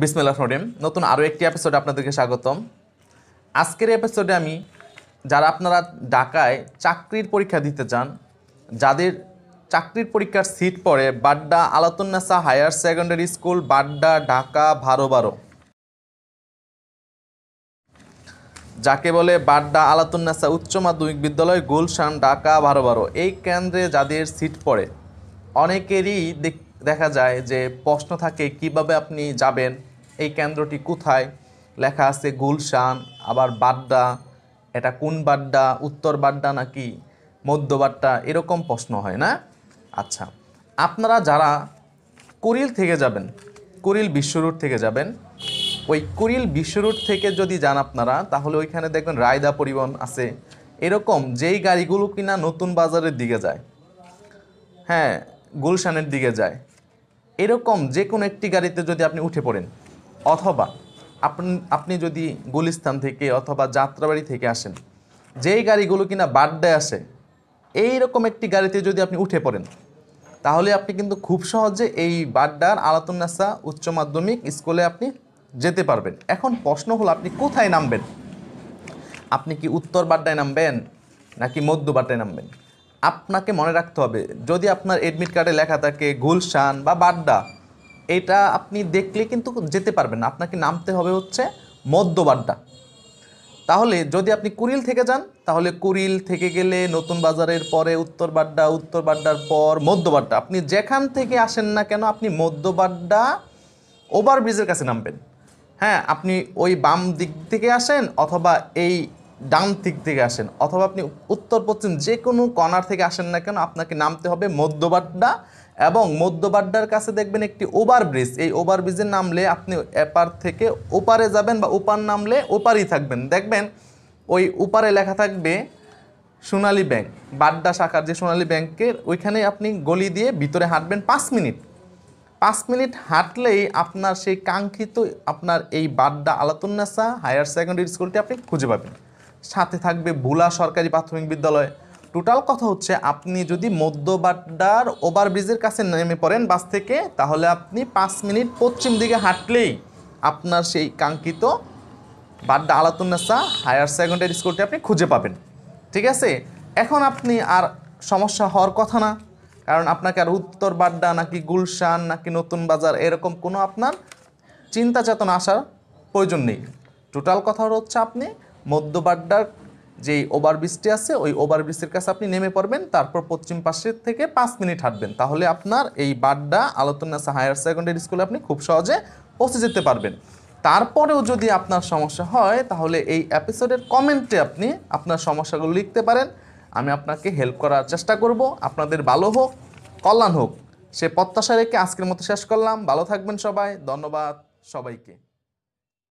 বিসমিল্লাহ রহিম নতুন আরও একটি এপিসোডে আপনাদেরকে স্বাগতম আজকের এপিসোডে আমি যারা আপনারা ঢাকায় চাকরির পরীক্ষা দিতে চান যাদের চাকরির পরীক্ষার সিট পড়ে Badda Alatunnessa higher secondary school Badda Dhaka ভারো বারো যাকে বলে বাড্ডা আলাতুন্নাসা উচ্চ মাধ্যমিক বিদ্যালয় গুলশান ঢাকা ভারো বারো এই কেন্দ্রে যাদের সিট পড়ে অনেকেরই দেখ দেখা যায় যে প্রশ্ন থাকে কিভাবে আপনি যাবেন এই কেন্দ্রটি কোথায় লেখা আছে গুলশান আবার বাড্ডা এটা কোন বাড্ডা উত্তর বাড্ডা নাকি মধ্য বাড্ডা এরকম প্রশ্ন হয় না আচ্ছা আপনারা যারা কুরিল থেকে যাবেন কুরিল বিশ্বরুট থেকে যাবেন ওই কুরিল বিশ্বরুট থেকে যদি যান আপনারা তাহলে ওইখানে দেখবেন রায়দা পরিবহন আছে এরকম যেই গাড়িগুলো কিনা নতুন বাজারের দিকে যায় হ্যাঁ গুলশানের দিকে যায় এরকম যে কোনো একটি গাড়িতে যদি আপনি উঠে পড়েন অথবা আপনি আপনি যদি গুলিস্তান থেকে অথবা যাত্রাবাড়ি থেকে আসেন যেই গাড়িগুলো কিনা বাড্ডায় আসে এই রকম একটি গাড়িতে যদি আপনি উঠে পড়েন তাহলে আপনি কিন্তু খুব সহজে এই বাড্ডার আলাতুন্নাসা উচ্চ মাধ্যমিক স্কুলে আপনি যেতে পারবেন এখন প্রশ্ন হলো আপনি কোথায় নামবেন আপনি কি উত্তর বাড্ডায় নামবেন নাকি মধ্য বাড্ডায় নামবেন আপনাকে মনে রাখতে হবে যদি আপনার এডমিট কার্ডে লেখা থাকে গুলশান বা বাড্ডা এটা আপনি দেখলে কিন্তু যেতে পারবেন না আপনাকে নামতে হবে হচ্ছে বাড্ডা তাহলে যদি আপনি কুরিল থেকে যান তাহলে কুরিল থেকে গেলে নতুন বাজারের পরে উত্তর বাড্ডা উত্তর বাড্ডার পর বাড্ডা আপনি যেখান থেকে আসেন না কেন আপনি বাড্ডা ওভারব্রিজের কাছে নামবেন হ্যাঁ আপনি ওই বাম দিক থেকে আসেন অথবা এই ডান দিক থেকে আসেন অথবা আপনি উত্তর পশ্চিম যে কোনো কর্নার থেকে আসেন না কেন আপনাকে নামতে হবে মধ্যবাড্ডা এবং মধ্যবাড্ডার কাছে দেখবেন একটি ওভারব্রিজ এই ওভারব্রিজে নামলে আপনি এপার থেকে ওপারে যাবেন বা ওপার নামলে ওপারই থাকবেন দেখবেন ওই ওপারে লেখা থাকবে সোনালী ব্যাংক বাড্ডা শাখার যে সোনালী ব্যাংকের ওইখানে আপনি গলি দিয়ে ভিতরে হাঁটবেন পাঁচ মিনিট পাঁচ মিনিট হাঁটলেই আপনার সেই কাঙ্ক্ষিত আপনার এই বাড্ডা আলাতুন্নাসা হায়ার সেকেন্ডারি স্কুলটি আপনি খুঁজে পাবেন সাথে থাকবে ভোলা সরকারি প্রাথমিক বিদ্যালয় টোটাল কথা হচ্ছে আপনি যদি মধ্যবাড্ডার ওভারব্রিজের কাছে নেমে পড়েন বাস থেকে তাহলে আপনি পাঁচ মিনিট পশ্চিম দিকে হাঁটলেই আপনার সেই কাঙ্ক্ষিত বাড্ডা আলাতুন্নেসা হায়ার সেকেন্ডারি স্কুলটি আপনি খুঁজে পাবেন ঠিক আছে এখন আপনি আর সমস্যা হওয়ার কথা না কারণ আপনাকে আর উত্তর বাড্ডা নাকি গুলশান নাকি নতুন বাজার এরকম কোনো আপনার চিন্তা চেতনা আসার প্রয়োজন নেই টোটাল কথা হচ্ছে আপনি মধ্যবাড্ডার যে ওভারব্রিজটি আছে ওই ওভারব্রিজের কাছে আপনি নেমে পড়বেন তারপর পশ্চিম পাশের থেকে পাঁচ মিনিট হাঁটবেন তাহলে আপনার এই বাড্ডা আলোতনাসা হায়ার সেকেন্ডারি স্কুলে আপনি খুব সহজে পৌঁছে যেতে পারবেন তারপরেও যদি আপনার সমস্যা হয় তাহলে এই এপিসোডের কমেন্টে আপনি আপনার সমস্যাগুলো লিখতে পারেন আমি আপনাকে হেল্প করার চেষ্টা করব আপনাদের ভালো হোক কল্যাণ হোক সে প্রত্যাশা রেখে আজকের মতো শেষ করলাম ভালো থাকবেন সবাই ধন্যবাদ সবাইকে